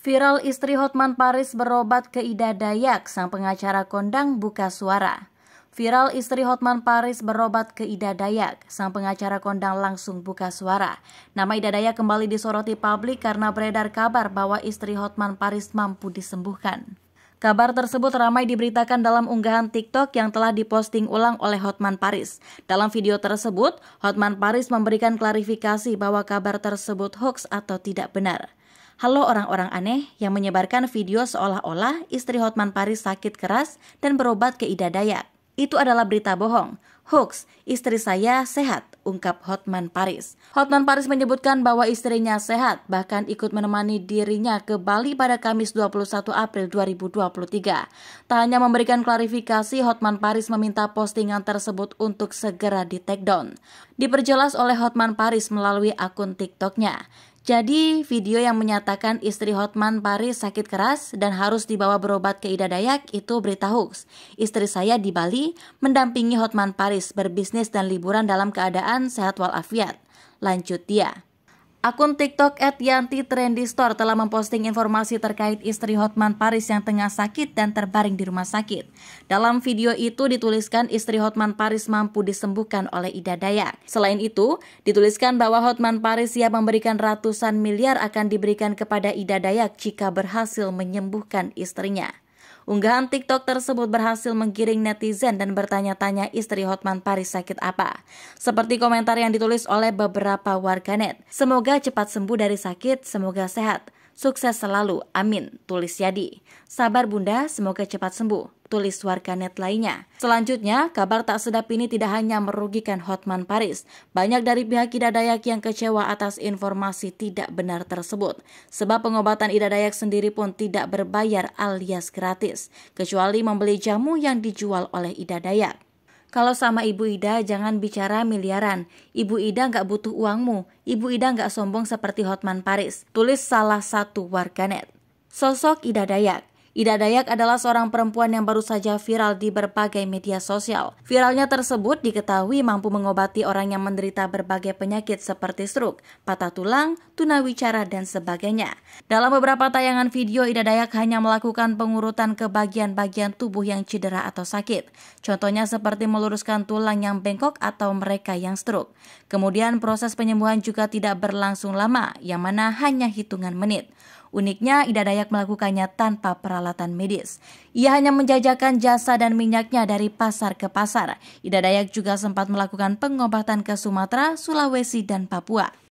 Viral istri Hotman Paris berobat ke Ida Dayak, sang pengacara kondang buka suara. Viral istri Hotman Paris berobat ke Ida Dayak, sang pengacara kondang langsung buka suara. Nama Ida Dayak kembali disoroti publik karena beredar kabar bahwa istri Hotman Paris mampu disembuhkan. Kabar tersebut ramai diberitakan dalam unggahan TikTok yang telah diposting ulang oleh Hotman Paris. Dalam video tersebut, Hotman Paris memberikan klarifikasi bahwa kabar tersebut hoax atau tidak benar. Halo orang-orang aneh yang menyebarkan video seolah-olah istri Hotman Paris sakit keras dan berobat ke Ida Dayak. Itu adalah berita bohong. Hoax, istri saya sehat ungkap Hotman Paris. Hotman Paris menyebutkan bahwa istrinya sehat, bahkan ikut menemani dirinya ke Bali pada Kamis 21 April 2023. Tak hanya memberikan klarifikasi, Hotman Paris meminta postingan tersebut untuk segera di take down. Diperjelas oleh Hotman Paris melalui akun TikToknya. Jadi video yang menyatakan istri Hotman Paris sakit keras dan harus dibawa berobat ke Ida Dayak itu berita hoax. Istri saya di Bali mendampingi Hotman Paris berbisnis dan liburan dalam keadaan sehat walafiat. Lanjut dia. Akun TikTok at telah memposting informasi terkait istri Hotman Paris yang tengah sakit dan terbaring di rumah sakit. Dalam video itu dituliskan istri Hotman Paris mampu disembuhkan oleh Ida Dayak. Selain itu, dituliskan bahwa Hotman Paris siap memberikan ratusan miliar akan diberikan kepada Ida Dayak jika berhasil menyembuhkan istrinya. Unggahan TikTok tersebut berhasil menggiring netizen dan bertanya-tanya istri Hotman Paris sakit apa. Seperti komentar yang ditulis oleh beberapa warganet. Semoga cepat sembuh dari sakit, semoga sehat. Sukses selalu, amin, tulis Yadi. Sabar bunda, semoga cepat sembuh, tulis warganet lainnya. Selanjutnya, kabar tak sedap ini tidak hanya merugikan Hotman Paris. Banyak dari pihak Dayak yang kecewa atas informasi tidak benar tersebut. Sebab pengobatan Dayak sendiri pun tidak berbayar alias gratis, kecuali membeli jamu yang dijual oleh Dayak. Kalau sama Ibu Ida jangan bicara miliaran. Ibu Ida nggak butuh uangmu. Ibu Ida nggak sombong seperti Hotman Paris. Tulis salah satu warganet. Sosok Ida Dayak. Ida Dayak adalah seorang perempuan yang baru saja viral di berbagai media sosial. Viralnya tersebut diketahui mampu mengobati orang yang menderita berbagai penyakit seperti stroke, patah tulang, tunawicara, dan sebagainya. Dalam beberapa tayangan video, Ida Dayak hanya melakukan pengurutan ke bagian-bagian tubuh yang cedera atau sakit. Contohnya seperti meluruskan tulang yang bengkok atau mereka yang stroke. Kemudian proses penyembuhan juga tidak berlangsung lama, yang mana hanya hitungan menit. Uniknya, Ida Dayak melakukannya tanpa peralatan medis. Ia hanya menjajakan jasa dan minyaknya dari pasar ke pasar. Ida Dayak juga sempat melakukan pengobatan ke Sumatera, Sulawesi, dan Papua.